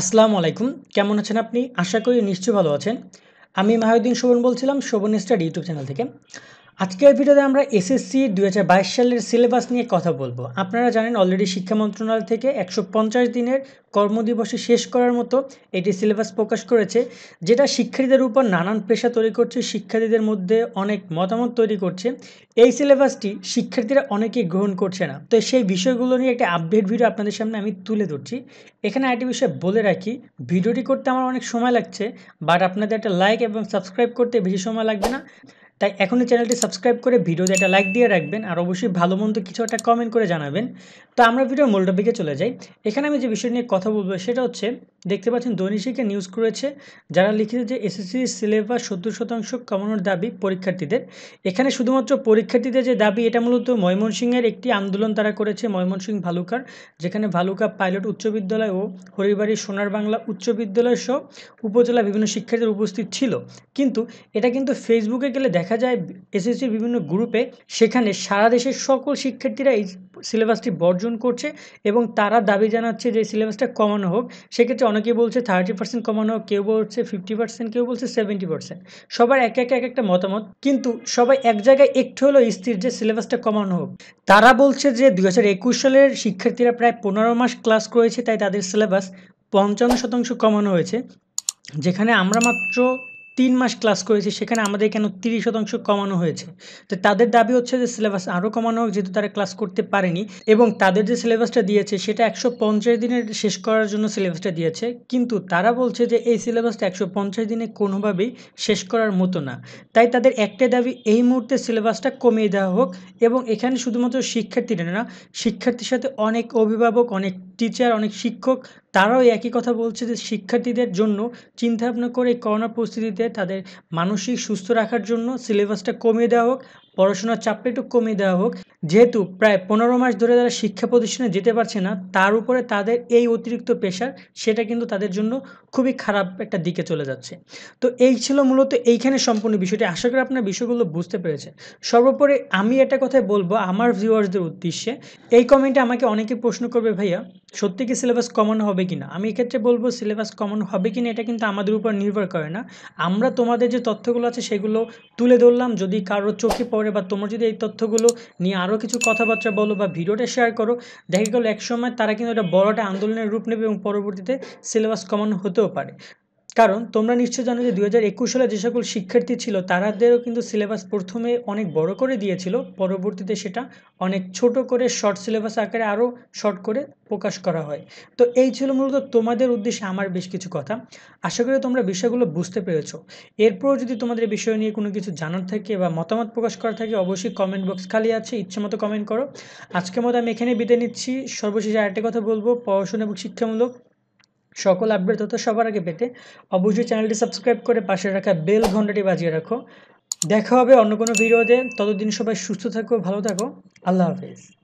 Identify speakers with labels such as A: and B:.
A: আসসালামু আলাইকুম কেমন আছেন আপনি আশা করি নিশ্চয়ই ভালো আছেন আমি মাহিউদ্দিন শোভন বলছিলাম শোভন স্টার ইউটিউব চ্যানেল থেকে আজকের ভিডিওতে আমরা এসএসসি দু সালের সিলেবাস নিয়ে কথা বলবো আপনারা জানেন অলরেডি শিক্ষা মন্ত্রণালয় থেকে একশো দিনের কর্মদিবসে শেষ করার মতো এটি সিলেবাস প্রকাশ করেছে যেটা শিক্ষার্থীদের উপর নানান পেশা তৈরি করছে শিক্ষার্থীদের মধ্যে অনেক মতামত তৈরি করছে এই সিলেবাসটি শিক্ষার্থীরা অনেকেই গ্রহণ করছে না তো সেই বিষয়গুলো নিয়ে একটা আপডেট ভিডিও আপনাদের সামনে আমি তুলে ধরছি এখানে একটি বিষয় বলে রাখি ভিডিওটি করতে আমার অনেক সময় লাগছে বাট আপনাদের একটা লাইক এবং সাবস্ক্রাইব করতে বেশি সময় লাগবে না তাই এখনই চ্যানেলটি সাবস্ক্রাইব করে ভিডিওতে একটা লাইক দিয়ে রাখবেন আর অবশ্যই ভালো মন্দ কিছু একটা কমেন্ট করে জানাবেন তো আমরা ভিডিওর মূল টপিকে চলে যাই এখানে আমি যে বিষয় নিয়ে কথা বলবো সেটা হচ্ছে দেখতে পাচ্ছেন দৈনিক নিউজ করেছে যারা লিখেছে যে এসএসসি সিলেবাস সত্তর শতাংশ কমানোর দাবি পরীক্ষার্থীদের এখানে শুধুমাত্র পরীক্ষার্থীদের যে দাবি এটা মূলত ময়মনসিংহের একটি আন্দোলন তারা করেছে ময়মনসিংহ ভালুকার যেখানে ভালুকা পাইলট উচ্চ বিদ্যালয় ও হরিবাড়ি সোনার বাংলা উচ্চ বিদ্যালয় সহ উপজেলা বিভিন্ন শিক্ষার্থীদের উপস্থিত ছিল কিন্তু এটা কিন্তু ফেসবুকে গেলে দেখা যায় এসএসসির বিভিন্ন গ্রুপে সেখানে সারা দেশের সকল শিক্ষার্থীরা এই সিলেবাসটি বর্জন করছে এবং তারা দাবি জানাচ্ছে যে সিলেবাসটা কমানো হোক সেক্ষেত্রে অনেক অনেকে বলছে থার্টি পার্সেন্ট কমানো কেউ বলছে ফিফটি পার্সেন্ট কেউ বলছে সেভেন্টি পার্সেন্ট সবার এক এক এক একটা মতামত কিন্তু সবাই এক জায়গায় একটু হলো স্থির যে সিলেবাসটা কমানো হোক তারা বলছে যে দুই সালের শিক্ষার্থীরা প্রায় পনেরো মাস ক্লাস করেছে তাই তাদের সিলেবাস পঞ্চান্ন শতাংশ কমানো হয়েছে যেখানে আমরা মাত্র তিন মাস ক্লাস করেছি সেখানে আমাদের কেন তিরিশ শতাংশ কমানো হয়েছে তো তাদের দাবি হচ্ছে যে সিলেবাস আরও কমানো হোক যেহেতু তারা ক্লাস করতে পারেনি এবং তাদের যে সিলেবাসটা দিয়েছে সেটা একশো পঞ্চাশ দিনের শেষ করার জন্য সিলেবাসটা দিয়েছে কিন্তু তারা বলছে যে এই সিলেবাসটা একশো পঞ্চাশ দিনে কোনোভাবেই শেষ করার মতো না তাই তাদের একটাই দাবি এই মুহূর্তে সিলেবাসটা কমিয়ে দেওয়া হোক এবং এখানে শুধুমাত্র শিক্ষার্থীরা না শিক্ষার্থীর সাথে অনেক অভিভাবক অনেক টিচার অনেক শিক্ষক তারাও একই কথা বলছে যে শিক্ষার্থীদের জন্য চিন্তাভাবনা করে করোনা পরিস্থিতিতে তাদের মানসিক সুস্থ রাখার জন্য সিলেবাসটা কমিয়ে দেওয়া হোক পড়াশোনার চাপটা একটু কমিয়ে দেওয়া হোক যেহেতু প্রায় পনেরো মাস ধরে তারা শিক্ষা প্রতিষ্ঠানে যেতে পারছে না তার উপরে তাদের এই অতিরিক্ত পেশার সেটা কিন্তু তাদের জন্য খুবই খারাপ একটা দিকে চলে যাচ্ছে তো এই ছিল মূলত এইখানে সম্পূর্ণ বিষয়টি আশা করি আপনার বিষয়গুলো বুঝতে পেরেছেন সর্বোপরি আমি একটা কথাই বলবো আমার ভিউয়ার্সদের উদ্দেশ্যে এই কমেন্টে আমাকে অনেকে প্রশ্ন করবে ভাইয়া সত্যি কি সিলেবাস কমন হবে কি না আমি এক্ষেত্রে বলবো সিলেবাস কমন হবে কি না এটা কিন্তু আমাদের উপর নির্ভর করে না আমরা তোমাদের যে তথ্যগুলো আছে সেগুলো তুলে ধরলাম যদি কারোর চোখে পড়ে করে বা তোমরা যদি এই তথ্যগুলো নিয়ে আরও কিছু কথাবার্তা বলো বা ভিডিওটা শেয়ার করো দেখা গেলো একসময় তারা কিন্তু একটা বড়টা একটা আন্দোলনের রূপ নেবে এবং পরবর্তীতে সিলেবাস কমানো হতেও পারে কারণ তোমরা নিশ্চয় জানো যে দু সালে যে সকল শিক্ষার্থী ছিল তারাদেরও কিন্তু সিলেবাস প্রথমে অনেক বড় করে দিয়েছিল পরবর্তীতে সেটা অনেক ছোট করে শর্ট সিলেবাস আকারে আরও শর্ট করে প্রকাশ করা হয় তো এই ছিল মূলত তোমাদের উদ্দেশ্যে আমার বেশ কিছু কথা আশা করি তোমরা বিষয়গুলো বুঝতে পেরেছ এরপরও যদি তোমাদের বিষয় নিয়ে কোনো কিছু জানার থাকে বা মতামত প্রকাশ করা থাকে অবশ্যই কমেন্ট বক্স খালি আছে ইচ্ছে মতো কমেন্ট করো আজকের মতো আমি এখানে বিদায় নিচ্ছি সর্বশেষে আরেকটা কথা বলবো পড়াশোনা এবং শিক্ষামূলক সকল আপডেট তথ্য সবার আগে পেতে অবশ্যই চ্যানেলটি সাবস্ক্রাইব করে পাশে রাখা বেল ঘন্টাটি বাজিয়ে রাখো দেখা হবে অন্য কোনো ভিডিওতে ততদিন সবাই সুস্থ থাকো ভালো থাকো আল্লাহ হাফিজ